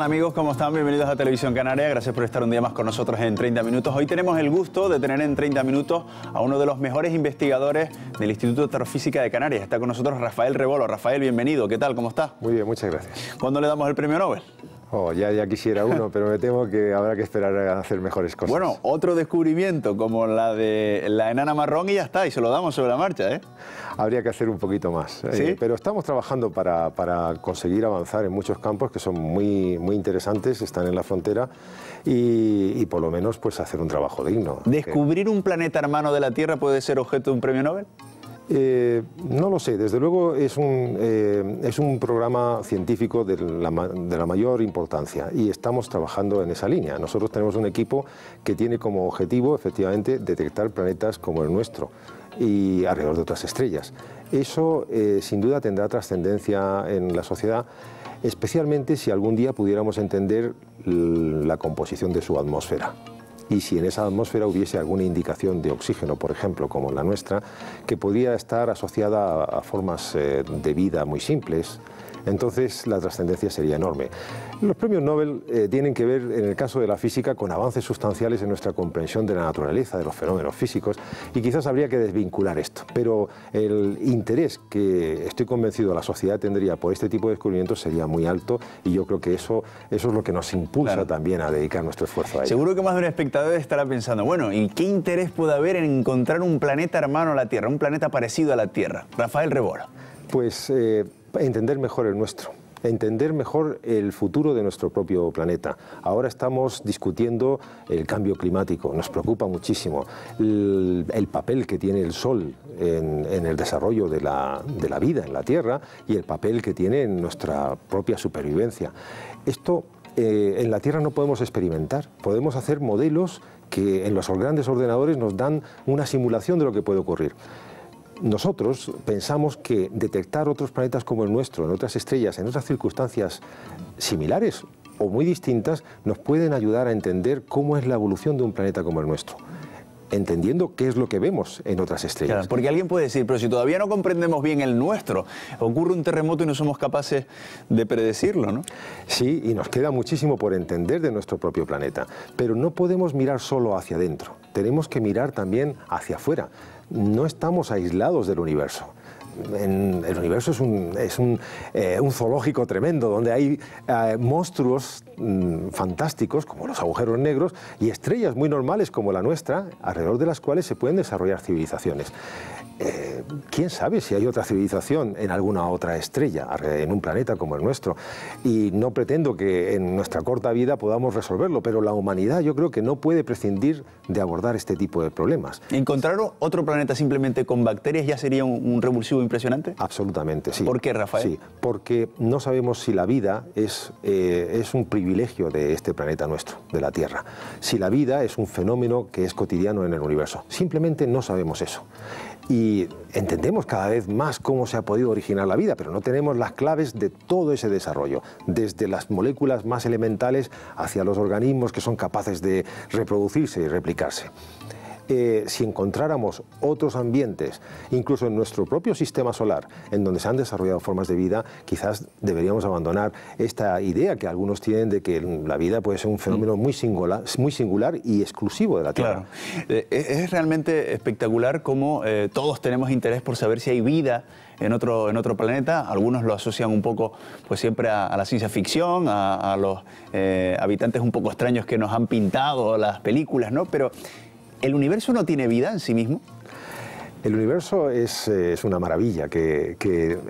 amigos? ¿Cómo están? Bienvenidos a Televisión Canaria. Gracias por estar un día más con nosotros en 30 minutos. Hoy tenemos el gusto de tener en 30 minutos a uno de los mejores investigadores del Instituto de Astrofísica de Canarias. Está con nosotros Rafael Rebolo. Rafael, bienvenido. ¿Qué tal? ¿Cómo está? Muy bien, muchas gracias. ¿Cuándo le damos el premio Nobel? Oh, ya, ya quisiera uno, pero me temo que habrá que esperar a hacer mejores cosas. Bueno, otro descubrimiento como la de la enana marrón y ya está, y se lo damos sobre la marcha. ¿eh? Habría que hacer un poquito más. Eh, pero estamos trabajando para, conseguir avanzar en muchos campos que son muy, muy interesantes, están en la frontera, y, y por lo menos pues, hacer un trabajo digno. ¿Descubrir un planeta hermano de la Tierra puede ser objeto de un premio Nobel? Eh, no lo sé, desde luego es un, eh, programa científico de la, mayor importancia y estamos trabajando en esa línea. Nosotros tenemos un equipo que tiene como objetivo efectivamente detectar planetas como el nuestro y alrededor de otras estrellas. Eso eh, sin duda tendrá trascendencia en la sociedad, especialmente si algún día pudiéramos entender la composición de su atmósfera y si en esa atmósfera hubiese alguna indicación de oxígeno, por ejemplo, como la nuestra, que podría estar asociada a, formas eh, de vida muy simples, entonces la trascendencia sería enorme. Los premios Nobel eh, tienen que ver, en el caso de la física, con avances sustanciales en nuestra comprensión de la naturaleza, de los fenómenos físicos, y quizás habría que desvincular esto. Pero el interés que estoy convencido la sociedad tendría por este tipo de descubrimientos sería muy alto, y yo creo que eso, eso es lo que nos impulsa también a dedicar nuestro esfuerzo a Seguro que más de un espectador estará pensando, bueno, ¿y qué interés puede haber en encontrar un planeta hermano a la Tierra, un planeta parecido a la Tierra? Rafael Rebola. Pues eh, entender mejor el nuestro entender mejor el futuro de nuestro propio planeta. Ahora estamos discutiendo el cambio climático, nos preocupa muchísimo el, papel que tiene el Sol en, el desarrollo de la, vida en la Tierra y el papel que tiene en nuestra propia supervivencia. Esto eh, en la Tierra no podemos experimentar, podemos hacer modelos que en los grandes ordenadores nos dan una simulación de lo que puede ocurrir nosotros pensamos que detectar otros planetas como el nuestro, en otras estrellas, en otras circunstancias similares o muy distintas, nos pueden ayudar a entender cómo es la evolución de un planeta como el nuestro entendiendo qué es lo que vemos en otras estrellas. Claro, porque alguien puede decir, pero si todavía no comprendemos bien el nuestro, ocurre un terremoto y no somos capaces de predecirlo, ¿no? Sí, y nos queda muchísimo por entender de nuestro propio planeta, pero no podemos mirar solo hacia adentro, tenemos que mirar también hacia afuera no estamos aislados del universo el universo es eh, un, zoológico tremendo, donde hay eh, monstruos mm, fantásticos, como los agujeros negros, y estrellas muy normales como la nuestra, alrededor de las cuales se pueden desarrollar civilizaciones. Eh, ¿Quién sabe si hay otra civilización en alguna otra estrella, en un planeta como el nuestro? Y no pretendo que en nuestra corta vida podamos resolverlo, pero la humanidad yo creo que no puede prescindir de abordar este tipo de problemas. Encontrar otro planeta simplemente con bacterias ya sería un revulsivo impresionante? Absolutamente, sí. ¿Por qué, Rafael? Sí, porque no sabemos si la vida eh, es un privilegio de este planeta nuestro, de la Tierra. Si la vida es un fenómeno que es cotidiano en el universo. Simplemente no sabemos eso y entendemos cada vez más cómo se ha podido originar la vida, pero no tenemos las claves de todo ese desarrollo, desde las moléculas más elementales hacia los organismos que son capaces de reproducirse y replicarse. Eh, si encontráramos otros ambientes, incluso en nuestro propio sistema solar, en donde se han desarrollado formas de vida, quizás deberíamos abandonar esta idea que algunos tienen de que la vida puede ser un fenómeno muy singular, muy singular y exclusivo de la Tierra. Claro. Eh, eh, es realmente espectacular cómo todos tenemos interés por saber si hay vida en otro, planeta. Algunos lo asocian un poco, pues siempre a, la ciencia ficción, a, los habitantes un poco extraños que nos han pintado las películas, ¿no? Pero ¿El universo no tiene vida en sí mismo? El universo es, eh, una maravilla que,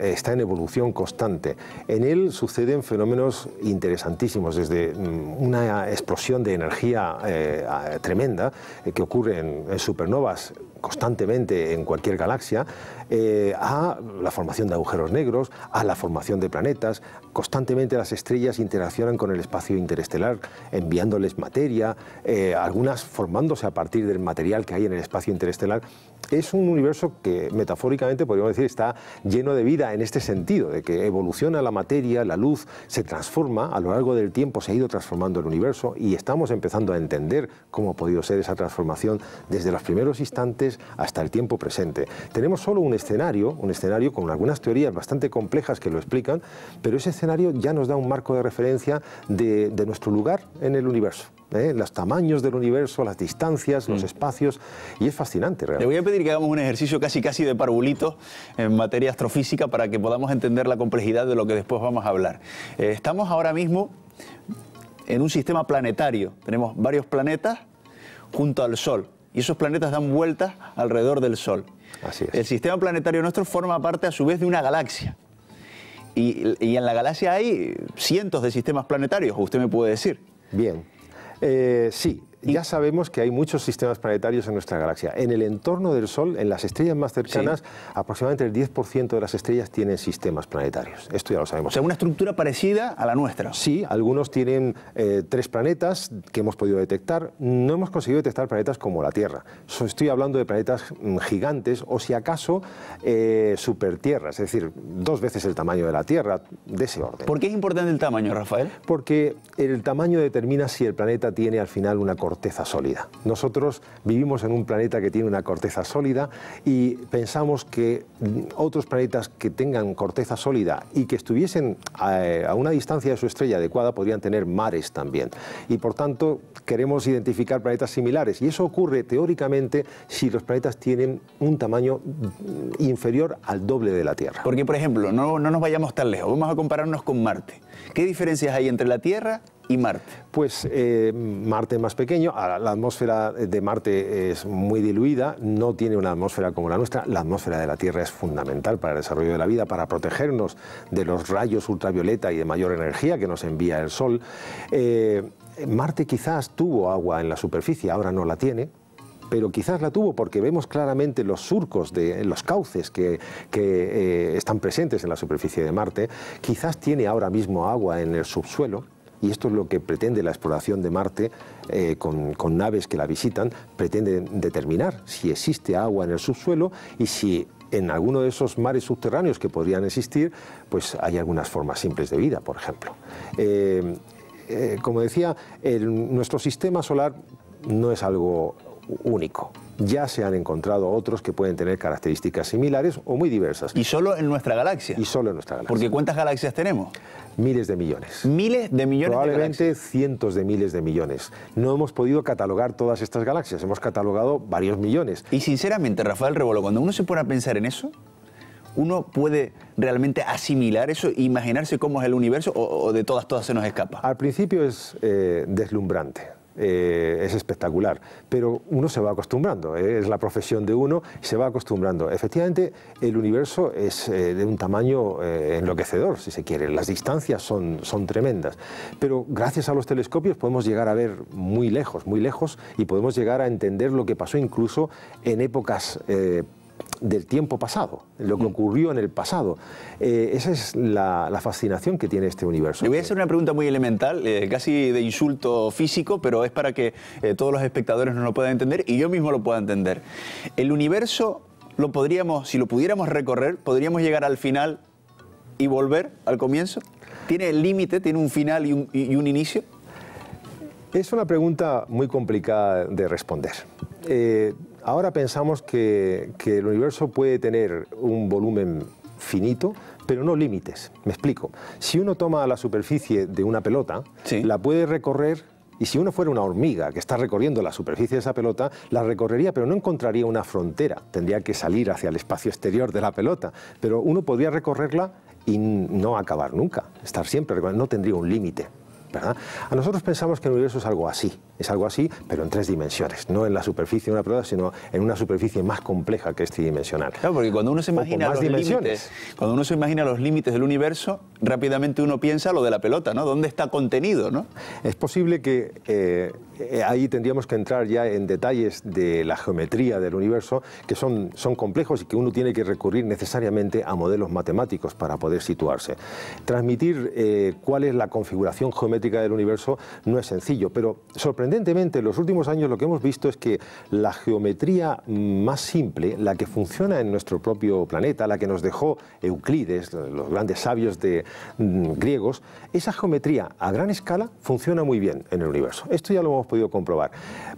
está en evolución constante. En él suceden fenómenos interesantísimos, desde mm, una explosión de energía eh, tremenda eh, que ocurre en supernovas constantemente en cualquier galaxia, eh, a la formación de agujeros negros, a la formación de planetas. Constantemente las estrellas interaccionan con el espacio interestelar, enviándoles materia, eh, algunas formándose a partir del material que hay en el espacio interestelar. Es un universo que metafóricamente podríamos decir está lleno de vida en este sentido, de que evoluciona la materia, la luz se transforma, a lo largo del tiempo se ha ido transformando el universo y estamos empezando a entender cómo ha podido ser esa transformación desde los primeros instantes hasta el tiempo presente. Tenemos solo un escenario, un escenario con algunas teorías bastante complejas que lo explican, pero ese escenario ya nos da un marco de referencia de, nuestro lugar en el universo. ¿eh? los tamaños del universo, las distancias, los mm. espacios, y es fascinante realmente. Le voy a pedir que hagamos un ejercicio casi casi de parvulitos en materia astrofísica para que podamos entender la complejidad de lo que después vamos a hablar. Eh, estamos ahora mismo en un sistema planetario, tenemos varios planetas junto al Sol, y esos planetas dan vueltas alrededor del Sol. El sistema planetario nuestro forma parte a su vez de una galaxia. Y, en la galaxia hay cientos de sistemas planetarios, usted me puede decir. Bien. Eh, sí, ya sabemos que hay muchos sistemas planetarios en nuestra galaxia. En el entorno del Sol, en las estrellas más cercanas, aproximadamente el 10% de las estrellas tienen sistemas planetarios. Esto ya lo sabemos. O una estructura parecida a la nuestra. Sí, algunos tienen eh, tres planetas que hemos podido detectar. No hemos conseguido detectar planetas como la Tierra. Estoy hablando de planetas mm, gigantes o, si acaso, eh, supertierras, es decir, dos veces el tamaño de la Tierra, de ese orden. ¿Por qué es importante el tamaño, Rafael? Porque el tamaño determina si el planeta tiene al final una corriente corteza sólida. Nosotros vivimos en un planeta que tiene una corteza sólida y pensamos que otros planetas que tengan corteza sólida y que estuviesen eh, a una distancia de su estrella adecuada podrían tener mares también. Y por tanto queremos identificar planetas similares y eso ocurre teóricamente si los planetas tienen un tamaño inferior al doble de la Tierra. Porque por ejemplo, no, no nos vayamos tan lejos, vamos a compararnos con Marte. ¿Qué diferencias hay entre la Tierra y Marte? Pues eh, Marte más pequeño, la atmósfera de Marte es muy diluida, no tiene una atmósfera como la nuestra, la atmósfera de la Tierra es fundamental para el desarrollo de la vida, para protegernos de los rayos ultravioleta y de mayor energía que nos envía el Sol. Eh, Marte quizás tuvo agua en la superficie, ahora no la tiene, pero quizás la tuvo porque vemos claramente los surcos, de, los cauces que, eh, están presentes en la superficie de Marte. Quizás tiene ahora mismo agua en el subsuelo y esto es lo que pretende la exploración de Marte eh, con, naves que la visitan, Pretende determinar si existe agua en el subsuelo y si en alguno de esos mares subterráneos que podrían existir, pues hay algunas formas simples de vida, por ejemplo. Eh, eh, como decía, nuestro sistema solar no es algo único ya se han encontrado otros que pueden tener características similares o muy diversas. ¿Y solo en nuestra galaxia? Y solo en nuestra galaxia. Porque ¿cuántas galaxias tenemos? Miles de millones. ¿Miles de millones Probablemente cientos de miles de millones. No hemos podido catalogar todas estas galaxias, hemos catalogado varios millones. Y sinceramente, Rafael Rebolo, cuando uno se pone a pensar en eso, uno puede realmente asimilar eso e imaginarse cómo es el universo o, de todas, todas se nos escapa? Al principio es eh, deslumbrante eh, es espectacular. Pero uno se va acostumbrando, eh, es la profesión de uno, se va acostumbrando. Efectivamente, el universo es eh, de un tamaño enloquecedor, si se quiere, las distancias son, son tremendas. Pero gracias a los telescopios podemos llegar a ver muy lejos, muy lejos, y podemos llegar a entender lo que pasó incluso en épocas del tiempo pasado, lo que mm. ocurrió en el pasado. Eh, esa es la, fascinación que tiene este universo. Le voy a hacer una pregunta muy elemental, eh, casi de insulto físico, pero es para que eh, todos los espectadores nos lo puedan entender y yo mismo lo pueda entender. El universo lo podríamos, si lo pudiéramos recorrer, podríamos llegar al final y volver al comienzo. ¿Tiene el límite, tiene un final y un, inicio? Es una pregunta muy complicada de responder. Ahora pensamos que, el universo puede tener un volumen finito, pero no límites. Me explico. Si uno toma la superficie de una pelota, la puede recorrer y si uno fuera una hormiga que está recorriendo la superficie de esa pelota, la recorrería, pero no encontraría una frontera. Tendría que salir hacia el espacio exterior de la pelota. Pero uno podría recorrerla y no acabar nunca. Estar siempre, no tendría un límite. ¿verdad? A nosotros pensamos que el universo es algo así es algo así, pero en tres dimensiones, no en la superficie de una pelota, sino en una superficie más compleja que es tridimensional. Claro, porque cuando uno se imagina más los dimensiones. Límites, cuando uno se imagina los límites del universo, rápidamente uno piensa lo de la pelota, ¿no? ¿Dónde está contenido, no? Es posible que eh, eh, ahí tendríamos que entrar ya en detalles de la geometría del universo que son, son complejos y que uno tiene que recurrir necesariamente a modelos matemáticos para poder situarse. Transmitir eh, cuál es la configuración geométrica del universo no es sencillo, pero sorprendente Evidentemente, en los últimos años lo que hemos visto es que la geometría más simple, la que funciona en nuestro propio planeta, la que nos dejó Euclides, los grandes sabios de, mm, griegos, esa geometría a gran escala funciona muy bien en el universo. Esto ya lo hemos podido comprobar,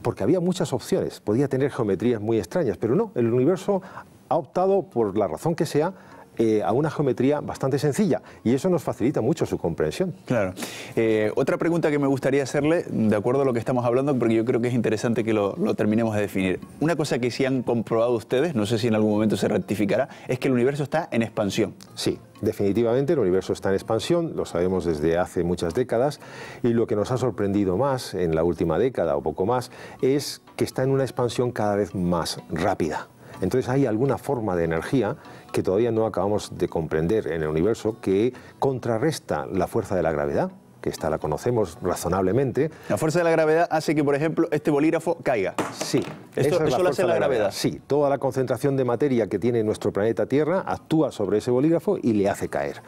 porque había muchas opciones, podía tener geometrías muy extrañas, pero no, el universo ha optado por la razón que sea eh, a una geometría bastante sencilla y eso nos facilita mucho su comprensión. Claro. Eh, otra pregunta que me gustaría hacerle, de acuerdo a lo que estamos hablando, porque yo creo que es interesante que lo, lo terminemos de definir. Una cosa que sí han comprobado ustedes, no sé si en algún momento se rectificará, es que el universo está en expansión. Sí, definitivamente el universo está en expansión, lo sabemos desde hace muchas décadas, y lo que nos ha sorprendido más en la última década o poco más es que está en una expansión cada vez más rápida. Entonces hay alguna forma de energía que todavía no acabamos de comprender en el universo que contrarresta la fuerza de la gravedad que esta la conocemos razonablemente. La fuerza de la gravedad hace que, por ejemplo, este bolígrafo caiga. Sí. eso es la lo hace la, gravedad. Sí, toda la concentración de materia que tiene nuestro planeta Tierra actúa sobre ese bolígrafo y le hace caer.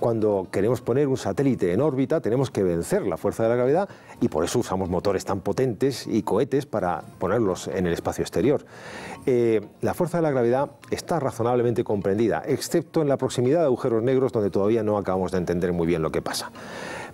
Cuando queremos poner un satélite en órbita, tenemos que vencer la fuerza de la gravedad y por eso usamos motores tan potentes y cohetes para ponerlos en el espacio exterior. Eh, la fuerza de la gravedad está razonablemente comprendida, excepto en la proximidad de agujeros negros donde todavía no acabamos de entender muy bien lo que pasa.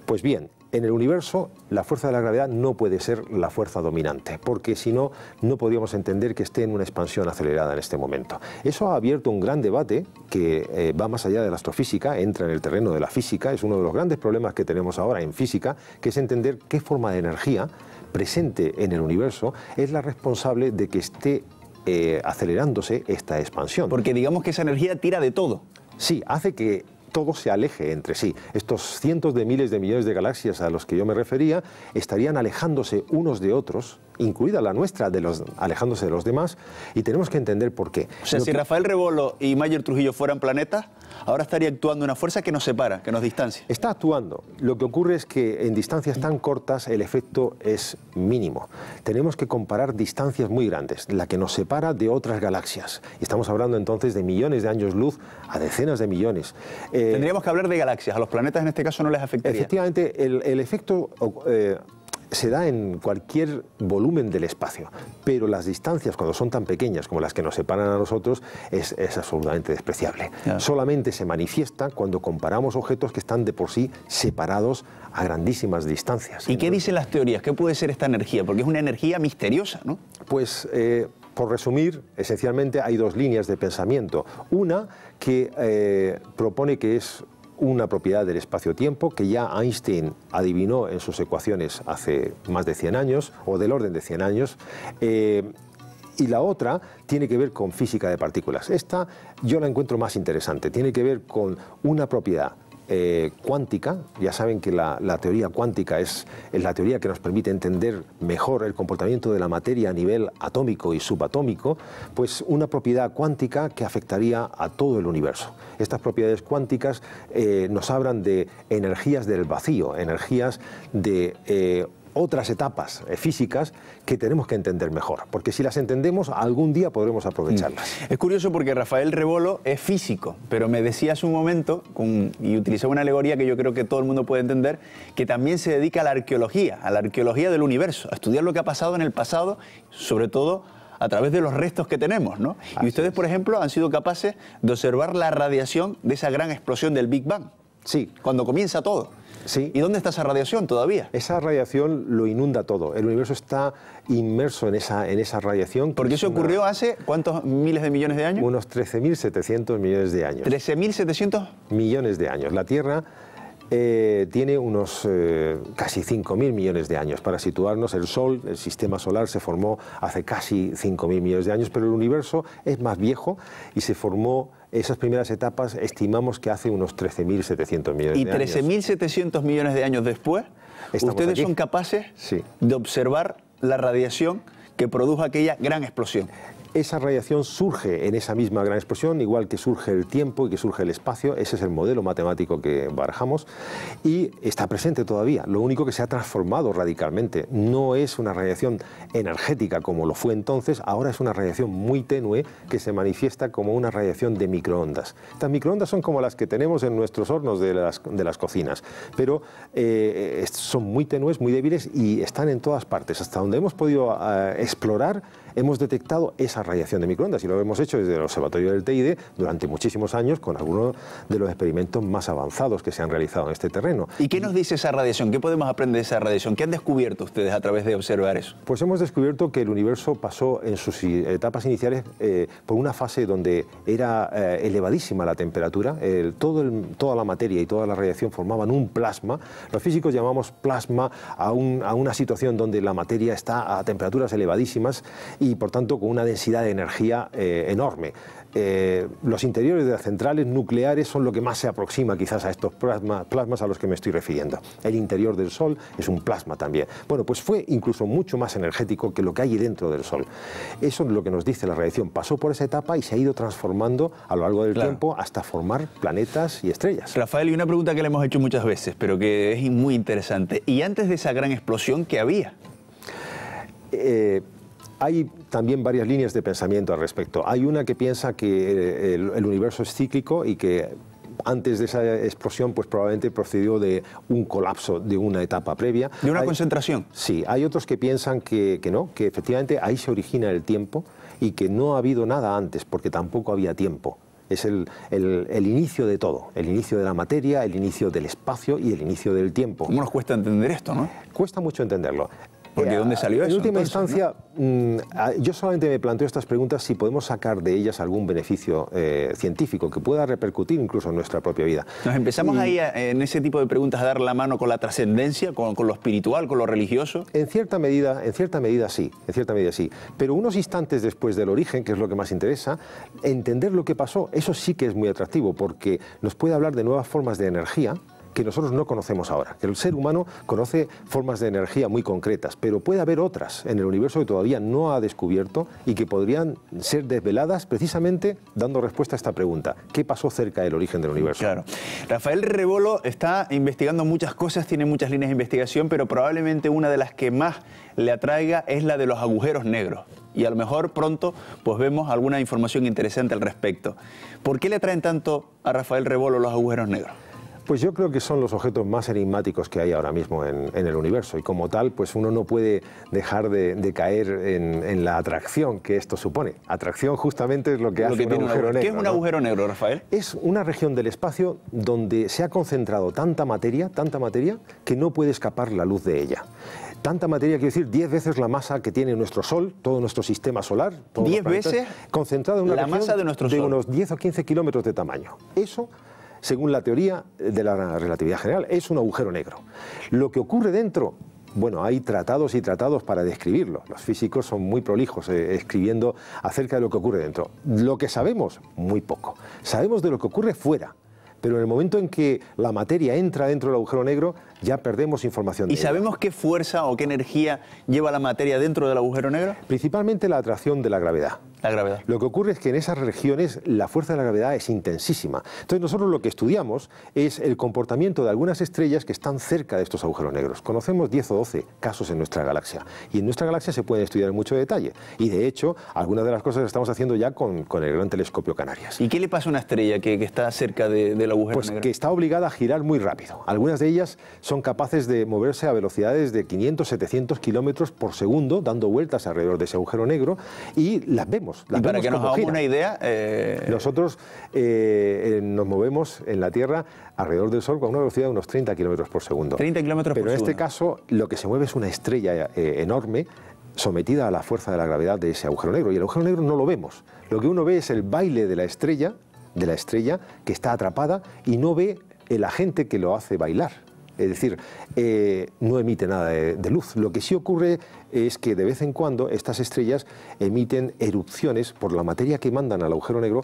Pues bien, en el universo la fuerza de la gravedad no puede ser la fuerza dominante, porque si no, no podríamos entender que esté en una expansión acelerada en este momento. Eso ha abierto un gran debate que eh, va más allá de la astrofísica, entra en el terreno de la física, es uno de los grandes problemas que tenemos ahora en física, que es entender qué forma de energía presente en el universo es la responsable de que esté eh, acelerándose esta expansión. Porque digamos que esa energía tira de todo. Sí, hace que todo se aleje entre sí. Estos cientos de miles de millones de galaxias a los que yo me refería estarían alejándose unos de otros, incluida la nuestra, de los, alejándose de los demás, y tenemos que entender por qué. O sea, si Rafael Rebolo y Mayer Trujillo fueran planeta? ahora estaría actuando una fuerza que nos separa, que nos distancia. Está actuando. Lo que ocurre es que en distancias tan cortas el efecto es mínimo. Tenemos que comparar distancias muy grandes, la que nos separa de otras galaxias. Estamos hablando entonces de millones de años luz a decenas de millones. Eh, Tendríamos que hablar de galaxias, a los planetas en este caso no les afectaría. Efectivamente, el, efecto... Eh, se da en cualquier volumen del espacio, pero las distancias cuando son tan pequeñas como las que nos separan a nosotros es, absolutamente despreciable. Solamente se manifiesta cuando comparamos objetos que están de por sí separados a grandísimas distancias. ¿Y qué dicen las teorías? ¿Qué puede ser esta energía? Porque es una energía misteriosa, ¿no? Pues... Eh, por resumir, esencialmente hay dos líneas de pensamiento. Una que eh, propone que es una propiedad del espacio-tiempo que ya Einstein adivinó en sus ecuaciones hace más de 100 años, o del orden de 100 años, eh, y la otra tiene que ver con física de partículas. Esta yo la encuentro más interesante, tiene que ver con una propiedad eh, cuántica, ya saben que la, teoría cuántica es, es, la teoría que nos permite entender mejor el comportamiento de la materia a nivel atómico y subatómico, pues una propiedad cuántica que afectaría a todo el universo. Estas propiedades cuánticas eh, nos hablan de energías del vacío, energías de eh, otras etapas eh, físicas que tenemos que entender mejor, porque si las entendemos algún día podremos aprovecharlas. Mm. Es curioso porque Rafael Rebolo es físico, pero me decía hace un momento, y utilizó una alegoría que yo creo que todo el mundo puede entender, que también se dedica a la arqueología, a la arqueología del universo, a estudiar lo que ha pasado en el pasado, sobre todo a través de los restos que tenemos, ¿no? y ustedes, por ejemplo, han sido capaces de observar la radiación de esa gran explosión del Big Bang. Sí. Cuando comienza todo. Sí. ¿Y dónde está esa radiación todavía? Esa radiación lo inunda todo. El universo está inmerso en esa, en esa radiación. Porque eso ocurrió hace cuántos miles de millones de años? Unos 13.700 millones de años. ¿13.700? Millones de años. La Tierra eh, tiene unos eh, casi casi 5.000 millones de años. Para situarnos, el Sol, el sistema solar, se formó hace casi 5.000 millones de años, pero el universo es más viejo y se formó esas primeras etapas estimamos que hace unos 13.700 millones de años. ¿Y 13.700 millones de años después? ¿Ustedes son capaces de observar la radiación que produjo aquella gran explosión? esa radiación surge en esa misma gran explosión, igual que surge el tiempo y que surge el espacio, ese es el modelo matemático que barajamos, y está presente todavía, lo único que se ha transformado radicalmente, no es una radiación energética como lo fue entonces, ahora es una radiación muy tenue que se manifiesta como una radiación de microondas. Estas microondas son como las que tenemos en nuestros hornos de las, cocinas, pero eh, son muy tenues, muy débiles y están en todas partes, hasta donde hemos podido eh, explorar, hemos detectado esa radiación de microondas y lo hemos hecho desde el Observatorio del Teide durante muchísimos años con algunos de los experimentos más avanzados que se han realizado en este terreno. ¿Y qué nos dice esa radiación? ¿Qué podemos aprender de esa radiación? ¿Qué han descubierto ustedes a través de observar eso? Pues hemos descubierto que el universo pasó en sus etapas iniciales eh, por una fase donde era eh, elevadísima la temperatura, toda la materia y toda la radiación formaban un plasma. Los físicos llamamos plasma a, a una situación donde la materia está a temperaturas elevadísimas y y por tanto con una densidad de energía eh, enorme. Eh, los interiores de las centrales nucleares son lo que más se aproxima quizás a estos plasma, plasmas a los que me estoy refiriendo. El interior del Sol es un plasma también. Bueno, pues fue incluso mucho más energético que lo que hay dentro del Sol. Eso es lo que nos dice la radiación. Pasó por esa etapa y se ha ido transformando a lo largo del tiempo hasta formar planetas y estrellas. Rafael, y una pregunta que le hemos hecho muchas veces, pero que es muy interesante. ¿Y antes de esa gran explosión qué había? Eh, hay también varias líneas de pensamiento al respecto. Hay una que piensa que eh, el, universo es cíclico y que antes de esa explosión, pues probablemente procedió de un colapso de una etapa previa. ¿De una concentración? Sí, hay otros que piensan que, no, que efectivamente ahí se origina el tiempo y que no ha habido nada antes, porque tampoco había tiempo. Es el, inicio de todo, el inicio de la materia, el inicio del espacio y el inicio del tiempo. ¿Cómo nos cuesta entender esto, no? Cuesta mucho entenderlo. ¿dónde salió En última instancia, mm, yo solamente me planteo estas preguntas si podemos sacar de ellas algún beneficio eh, científico que pueda repercutir incluso en nuestra propia vida. Nos empezamos ahí eh, en ese tipo de preguntas a dar la mano con la trascendencia, con, lo espiritual, con lo religioso. En cierta medida, en cierta medida sí, en cierta medida sí. Pero unos instantes después del origen, que es lo que más interesa, entender lo que pasó, eso sí que es muy atractivo porque nos puede hablar de nuevas formas de energía que nosotros no conocemos ahora, el ser humano conoce formas de energía muy concretas, pero puede haber otras en el universo que todavía no ha descubierto y que podrían ser desveladas precisamente dando respuesta a esta pregunta, ¿qué pasó cerca del origen del universo? Claro. Rafael Rebolo está investigando muchas cosas, tiene muchas líneas de investigación, pero probablemente una de las que más le atraiga es la de los agujeros negros y a lo mejor pronto pues vemos alguna información interesante al respecto. ¿Por qué le atraen tanto a Rafael Rebolo los agujeros negros? Pues yo creo que son los objetos más enigmáticos que hay ahora mismo en, el universo y como tal, pues uno no puede dejar de, caer en, la atracción que esto supone. Atracción justamente es lo que hace un agujero negro. ¿Qué es un agujero negro, Rafael? Es una región del espacio donde se ha concentrado tanta materia, tanta materia, que no puede escapar la luz de ella tanta materia, quiero decir, 10 veces la masa que tiene nuestro Sol, todo nuestro sistema solar. 10 veces concentrada en una la masa de, nuestro de unos 10 o 15 kilómetros de tamaño. Eso según la teoría de la relatividad general. Es un agujero negro. Lo que ocurre dentro bueno, hay tratados y tratados para describirlo. Los físicos son muy prolijos eh, escribiendo acerca de lo que ocurre dentro. Lo que sabemos, muy poco. Sabemos de lo que ocurre fuera, pero en el momento en que la materia entra dentro del agujero negro, ya perdemos información. ¿Y sabemos qué fuerza o qué energía lleva la materia dentro del agujero negro? Principalmente la atracción de la gravedad. La gravedad. Lo que ocurre es que en esas regiones la fuerza de la gravedad es intensísima. Entonces nosotros lo que estudiamos es el comportamiento de algunas estrellas que están cerca de estos agujeros negros. Conocemos 10 o 12 casos en nuestra galaxia y en nuestra galaxia se pueden estudiar en mucho detalle. Y de hecho, algunas de las cosas las estamos haciendo ya con, el Gran Telescopio Canarias. ¿Y qué le pasa a una estrella que, está cerca del agujero pues negro? Pues que está obligada a girar muy rápido. Algunas de ellas son capaces de moverse a velocidades de 500, 700 kilómetros por segundo, dando vueltas alrededor de ese agujero negro, y las vemos. para que nos hagamos una idea... Eh, Nosotros eh, eh, nos movemos en la Tierra alrededor del Sol con una velocidad de unos 30 kilómetros por segundo. 30 kilómetros por segundo. Pero en este caso lo que se mueve es una estrella enorme sometida a la fuerza de la gravedad de ese agujero negro. Y el agujero negro no lo vemos. Lo que uno ve es el baile de la estrella, de la estrella que está atrapada y no ve el agente que lo hace bailar es decir, eh, no emite nada de, luz. Lo que sí ocurre es que de vez en cuando estas estrellas emiten erupciones por la materia que mandan al agujero negro,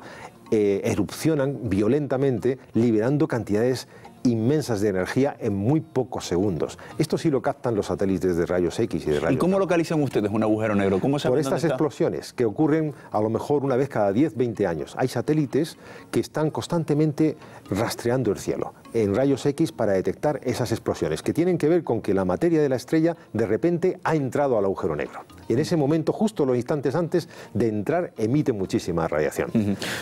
eh, erupcionan violentamente liberando cantidades inmensas de energía en muy pocos segundos. Esto sí lo captan los satélites de rayos X y de rayos ¿Y cómo localizan ustedes un agujero negro? ¿Cómo Por estas explosiones que ocurren a lo mejor una vez cada 10, 20 años. Hay satélites que están constantemente rastreando el cielo en rayos X para detectar esas explosiones que tienen que ver con que la materia de la estrella de repente ha entrado al agujero negro. Y en ese momento, justo los instantes antes de entrar, emite muchísima radiación.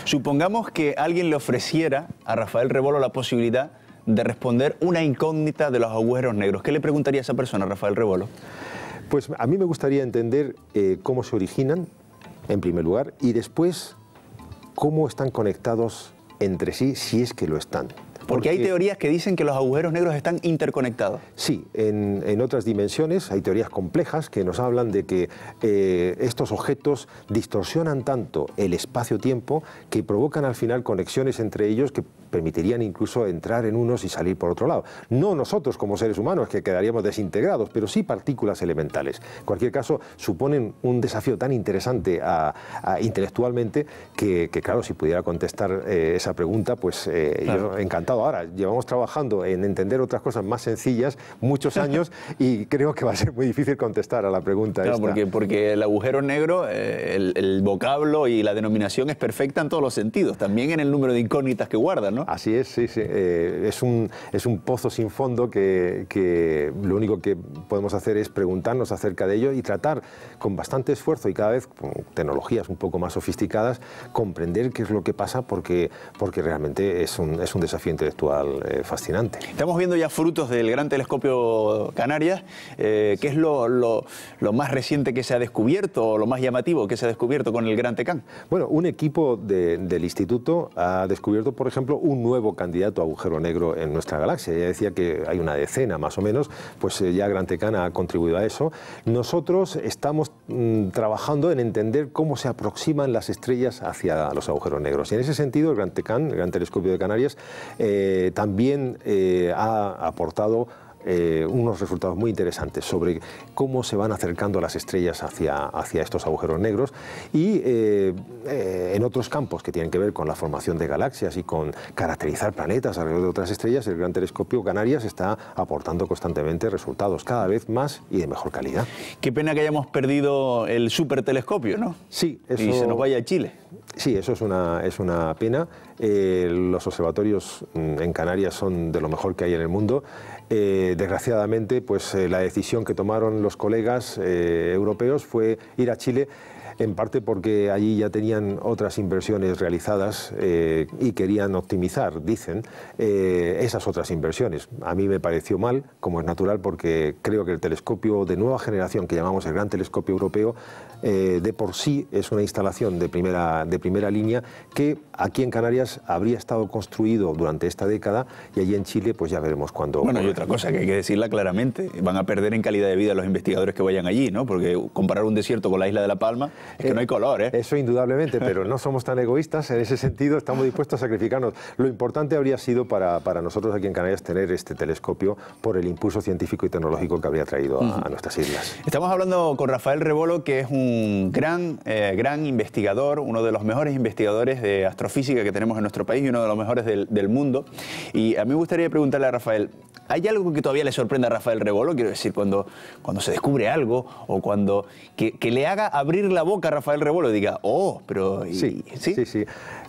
Supongamos que alguien le ofreciera a Rafael Rebolo la posibilidad de responder una incógnita de los agujeros negros. ¿Qué le preguntaría a esa persona, Rafael Rebolo? Pues a mí me gustaría entender eh, cómo se originan, en primer lugar, y después cómo están conectados entre sí, si es que lo están. Porque, hay teorías que dicen que los agujeros negros están interconectados. Sí, en, otras dimensiones hay teorías complejas que nos hablan de que eh, estos objetos distorsionan tanto el espacio-tiempo que provocan al final conexiones entre ellos que permitirían incluso entrar en unos y salir por otro lado. No nosotros como seres humanos, que quedaríamos desintegrados, pero sí partículas elementales. En cualquier caso, suponen un desafío tan interesante intelectualmente que, claro, si pudiera contestar eh, esa pregunta, pues eh, yo encantado. Ahora, llevamos trabajando en entender otras cosas más sencillas muchos años y creo que va a ser muy difícil contestar a la pregunta. Claro, Porque, porque el agujero negro, eh, el, vocablo y la denominación es perfecta en todos los sentidos, también en el número de incógnitas que guarda, ¿no? Así es, sí, sí. Eh, es, un, es un pozo sin fondo que, lo único que podemos hacer es preguntarnos acerca de ello y tratar con bastante esfuerzo y cada vez con tecnologías un poco más sofisticadas, comprender qué es lo que pasa porque, porque realmente es un, desafío intelectual eh, fascinante. Estamos viendo ya frutos del Gran Telescopio Canarias, eh, ¿qué es lo, más reciente que se ha descubierto o lo más llamativo que se ha descubierto con el Gran Tecán? Bueno, un equipo del instituto ha descubierto, por ejemplo, un nuevo candidato a agujero negro en nuestra galaxia. ...ya decía que hay una decena más o menos, pues eh, ya Gran Tecana ha contribuido a eso. Nosotros estamos mm, trabajando en entender cómo se aproximan las estrellas hacia los agujeros negros. Y en ese sentido, el Gran Tecan, el Gran Telescopio de Canarias, eh, también eh, ha aportado eh, unos resultados muy interesantes sobre cómo se van acercando las estrellas hacia, hacia estos agujeros negros y eh, eh, en otros campos que tienen que ver con la formación de galaxias y con caracterizar planetas alrededor de otras estrellas, el Gran Telescopio Canarias está aportando constantemente resultados cada vez más y de mejor calidad. Qué pena que hayamos perdido el supertelescopio, ¿no? Sí, eso... Y se nos vaya a Chile. Sí, eso es una, es una pena. los observatorios mm, en Canarias son de lo mejor que hay en el mundo. Eh, desgraciadamente, pues eh, la decisión que tomaron los colegas eh, europeos fue ir a Chile en parte porque allí ya tenían otras inversiones realizadas y querían optimizar, dicen, esas otras inversiones. A mí me pareció mal, como es natural, porque creo que el telescopio de nueva generación que llamamos el Gran Telescopio Europeo eh, de por sí es una instalación de primera, de primera línea que aquí en Canarias habría estado construido durante esta década y allí en Chile pues ya veremos cuándo... Bueno, hay otra cosa que hay que decirla claramente, van a perder en calidad de vida los investigadores que vayan allí, ¿no? Porque comparar un desierto con la isla de La Palma es que eh, no hay color, ¿eh? Eso indudablemente, pero no somos tan egoístas, en ese sentido estamos dispuestos a sacrificarnos. Lo importante habría sido para, nosotros aquí en Canarias tener este telescopio por el impulso científico y tecnológico que habría traído a, nuestras islas. Estamos hablando con Rafael Rebolo, que es un un gran, eh, gran investigador, uno de los mejores investigadores de astrofísica que tenemos en nuestro país y uno de los mejores del, mundo. Y a mí me gustaría preguntarle a Rafael, ¿hay algo que todavía le sorprenda a Rafael Rebolo? Quiero decir, cuando, cuando se descubre algo o cuando... Que, le haga abrir la boca a Rafael Rebolo y diga, oh, pero... sí, sí, sí. sí.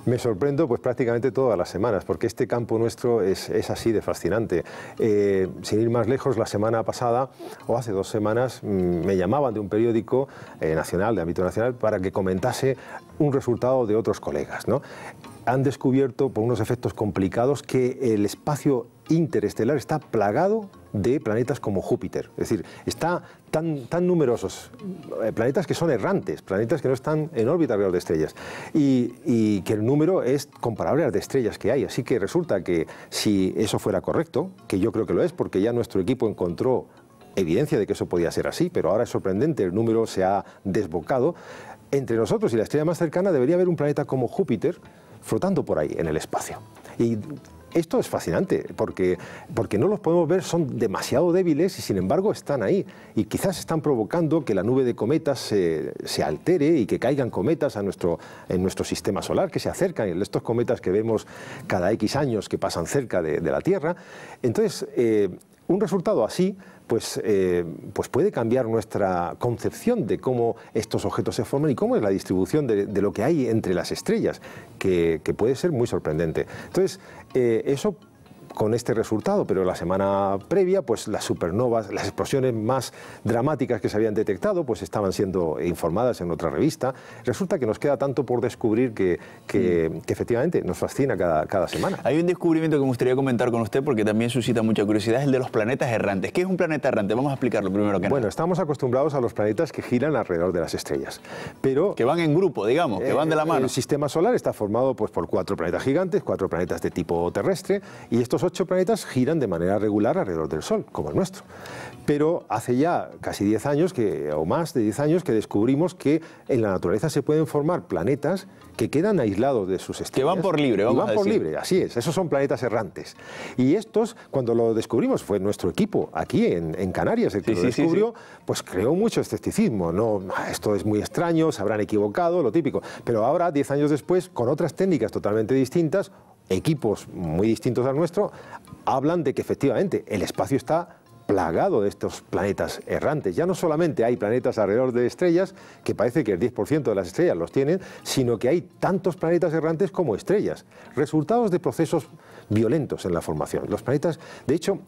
Me sorprendo pues prácticamente todas las semanas, porque este campo nuestro es, así de fascinante. Eh, sin ir más lejos, la semana pasada, o hace dos semanas, mm, me llamaban de un periódico eh, nacional, de ámbito nacional, para que comentase un resultado de otros colegas. ¿no? Han descubierto, por unos efectos complicados, que el espacio interestelar está plagado de planetas como Júpiter. Es decir, está tan, tan numerosos eh, planetas que son errantes, planetas que no están en órbita real de estrellas, y, que el número es comparable al de estrellas que hay. Así que resulta que si eso fuera correcto, que yo creo que lo es, porque ya nuestro equipo encontró evidencia de que eso podía ser así, pero ahora es sorprendente, el número se ha desbocado. Entre nosotros y la estrella más cercana debería haber un planeta como Júpiter flotando por ahí en el espacio. Esto es fascinante, porque, porque no los podemos ver, son demasiado débiles y sin embargo están ahí. Y quizás están provocando que la nube de cometas se, altere y que caigan cometas a nuestro, en nuestro sistema solar, que se acercan, estos cometas que vemos cada X años que pasan cerca de, la Tierra. Entonces, eh, un resultado así pues, eh, pues puede cambiar nuestra concepción de cómo estos objetos se forman y cómo es la distribución de, lo que hay entre las estrellas, que, puede ser muy sorprendente. Entonces, eh, eso con este resultado, pero la semana previa, pues las supernovas, las explosiones más dramáticas que se habían detectado, pues estaban siendo informadas en otra revista. Resulta que nos queda tanto por descubrir que, mm. que, efectivamente nos fascina cada, cada semana. Hay un descubrimiento que me gustaría comentar con usted porque también suscita mucha curiosidad, es el de los planetas errantes. ¿Qué es un planeta errante? Vamos a explicarlo primero. Que bueno, estamos acostumbrados a los planetas que giran alrededor de las estrellas, pero... Que van en grupo, digamos, que van de la eh, mano. El sistema solar está formado pues, por cuatro planetas gigantes, cuatro planetas de tipo terrestre, y estos ocho planetas giran de manera regular alrededor del Sol, como el nuestro. Pero hace ya casi diez años, que, o más de diez años, que descubrimos que en la naturaleza se pueden formar planetas que quedan aislados de sus estrellas. Que van por libre, vamos y van por libre, así es. Esos son planetas errantes. Y estos, cuando lo descubrimos, fue nuestro equipo aquí en, Canarias el que lo descubrió, pues creó mucho escepticismo. No, ah, esto es muy extraño, se habrán equivocado, lo típico. Pero ahora, diez años después, con otras técnicas totalmente distintas, equipos muy distintos al nuestro, hablan de que efectivamente el espacio está plagado de estos planetas errantes. Ya no solamente hay planetas alrededor de estrellas, que parece que el 10% de las estrellas los tienen, sino que hay tantos planetas errantes como estrellas, resultados de procesos violentos en la formación. Los planetas, de hecho,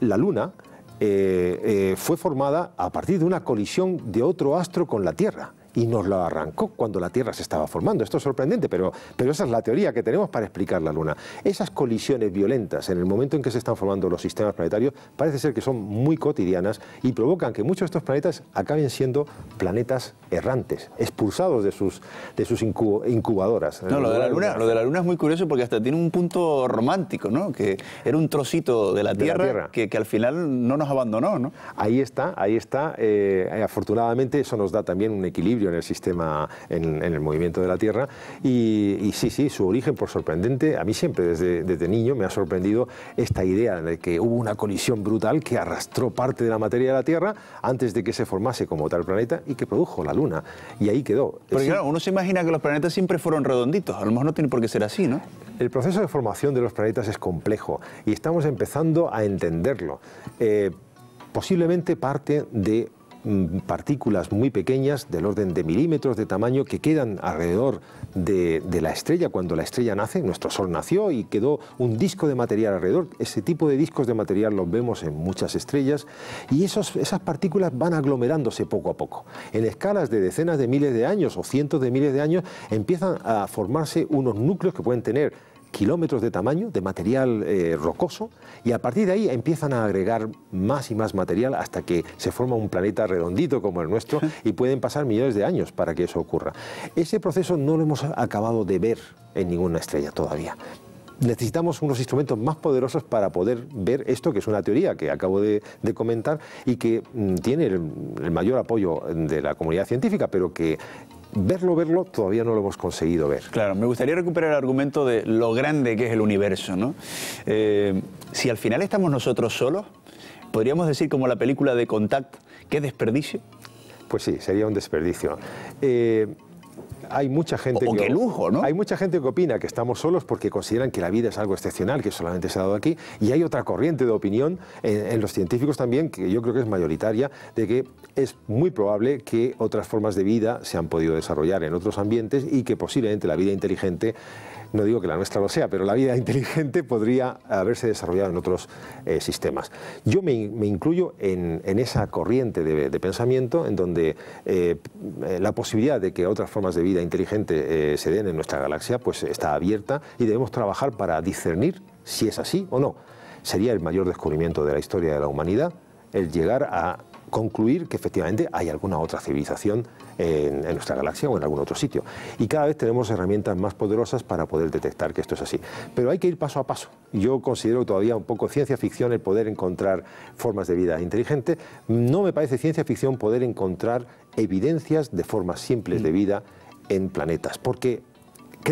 la Luna eh, eh, fue formada a partir de una colisión de otro astro con la Tierra y nos lo arrancó cuando la Tierra se estaba formando. Esto es sorprendente, pero, pero esa es la teoría que tenemos para explicar la Luna. Esas colisiones violentas en el momento en que se están formando los sistemas planetarios parece ser que son muy cotidianas y provocan que muchos de estos planetas acaben siendo planetas errantes, expulsados de sus, de sus incubadoras. No, lo de, la luna, lo de la Luna es muy curioso porque hasta tiene un punto romántico, ¿no? que era un trocito de la Tierra, Que, al final no nos abandonó. ¿no? Ahí está, ahí está. Eh, afortunadamente eso nos da también un equilibrio en el sistema, en, el movimiento de la Tierra. Y, sí, sí, su origen, por sorprendente, a mí siempre desde, niño me ha sorprendido esta idea de que hubo una colisión brutal que arrastró parte de la materia de la Tierra antes de que se formase como tal planeta y que produjo la Luna. Y ahí quedó. Porque claro, uno se imagina que los planetas siempre fueron redonditos, a lo mejor no tiene por qué ser así, ¿no? El proceso de formación de los planetas es complejo y estamos empezando a entenderlo. Eh, posiblemente parte de Mm, partículas muy pequeñas, del orden de milímetros de tamaño, que quedan alrededor de, la estrella cuando la estrella nace. Nuestro Sol nació y quedó un disco de material alrededor. Ese tipo de discos de material los vemos en muchas estrellas y esas partículas van aglomerándose poco a poco. En escalas de decenas de miles de años o cientos de miles de años empiezan a formarse unos núcleos que pueden tener kilómetros de tamaño, de material eh, rocoso, y a partir de ahí empiezan a agregar más y más material hasta que se forma un planeta redondito como el nuestro y pueden pasar millones de años para que eso ocurra. Ese proceso no lo hemos acabado de ver en ninguna estrella todavía. Necesitamos unos instrumentos más poderosos para poder ver esto, que es una teoría que acabo de, comentar y que mm, tiene el mayor apoyo de la comunidad científica, pero que verlo, verlo, todavía no lo hemos conseguido ver. Claro, me gustaría recuperar el argumento de lo grande que es el universo, ¿no? Eh, si al final estamos nosotros solos, podríamos decir como la película de Contact, qué desperdicio. Pues sí, sería un desperdicio. Eh, hay mucha gente que, Hay mucha gente que opina que estamos solos porque consideran que la vida es algo excepcional, que solamente se ha dado aquí, y hay otra corriente de opinión en, los científicos también, que yo creo que es mayoritaria, de que es muy probable que otras formas de vida se han podido desarrollar en otros ambientes y que posiblemente la vida inteligente no digo que la nuestra lo sea, pero la vida inteligente podría haberse desarrollado en otros eh, sistemas. Yo me, incluyo en, esa corriente de, pensamiento en donde eh, la posibilidad de que otras formas de vida inteligente eh, se den en nuestra galaxia pues está abierta y debemos trabajar para discernir si es así o no. Sería el mayor descubrimiento de la historia de la humanidad el llegar a concluir que efectivamente hay alguna otra civilización en, nuestra galaxia o en algún otro sitio. Y cada vez tenemos herramientas más poderosas para poder detectar que esto es así. Pero hay que ir paso a paso. Yo considero todavía un poco ciencia ficción el poder encontrar formas de vida inteligente. No me parece ciencia ficción poder encontrar evidencias de formas simples de mm. vida en planetas, porque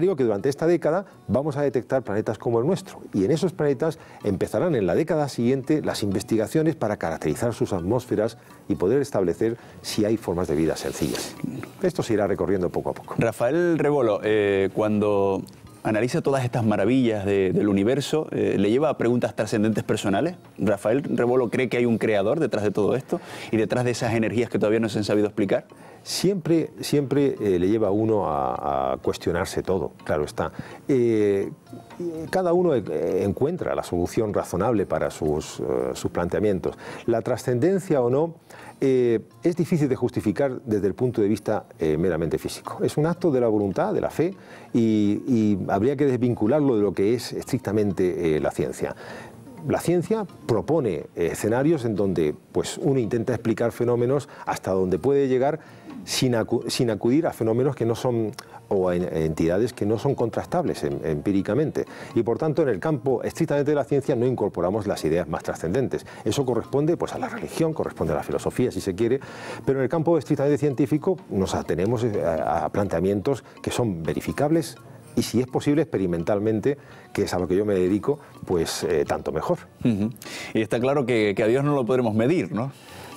creo que durante esta década vamos a detectar planetas como el nuestro y en esos planetas empezarán en la década siguiente las investigaciones para caracterizar sus atmósferas y poder establecer si hay formas de vida sencillas. Esto se irá recorriendo poco a poco. Rafael Rebolo, eh, cuando analiza todas estas maravillas del universo, eh, le lleva a preguntas trascendentes personales. Rafael Rebolo cree que hay un creador detrás de todo esto y detrás de esas energías que todavía no se han sabido explicar siempre, siempre eh, le lleva a uno a, cuestionarse todo, claro está. Eh, cada uno eh, encuentra la solución razonable para sus, sus planteamientos. La trascendencia o no es difícil de justificar desde el punto de vista meramente físico. Es un acto de la voluntad, de la fe, y, habría que desvincularlo de lo que es estrictamente la ciencia. La ciencia propone escenarios en donde pues, uno intenta explicar fenómenos hasta donde puede llegar sin, acudir a fenómenos que no son o a entidades que no son contrastables em-, empíricamente. Y por tanto, en el campo estrictamente de la ciencia no incorporamos las ideas más trascendentes. Eso corresponde pues, a la religión, corresponde a la filosofía, si se quiere, pero en el campo estrictamente científico nos atenemos eh, a planteamientos que son verificables, y si es posible experimentalmente, que es a lo que yo me dedico, pues eh, tanto mejor. Y está claro que, que, a Dios no lo podremos medir, ¿no?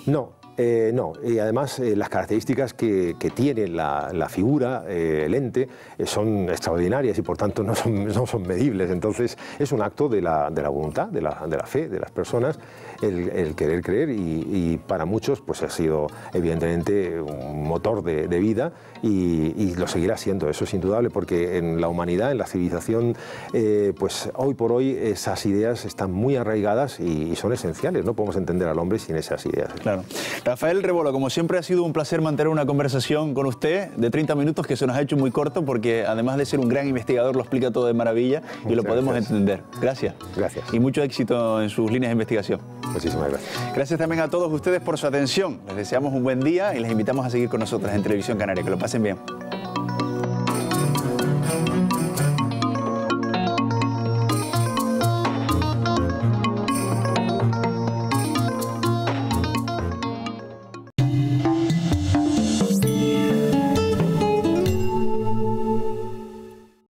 No, eh, no, y además eh, las características que, tiene la, figura, eh, el ente, son extraordinarias y por tanto no son, medibles. Entonces es un acto de la, voluntad, de la, fe de las personas, el, querer creer y, para muchos pues ha sido evidentemente un motor de, vida y, lo seguirá siendo, eso es indudable, porque en la humanidad, en la civilización, pues hoy por hoy esas ideas están muy arraigadas y, son esenciales, no podemos entender al hombre sin esas ideas. Claro. Rafael Rebolo, como siempre ha sido un placer mantener una conversación con usted de 30 minutos que se nos ha hecho muy corto porque además de ser un gran investigador lo explica todo de maravilla y lo podemos entender. Gracias. Gracias. Y mucho éxito en sus líneas de investigación. Muchísimas gracias. Gracias también a todos ustedes por su atención. Les deseamos un buen día y les invitamos a seguir con nosotros en Televisión Canaria. Que lo pasen bien.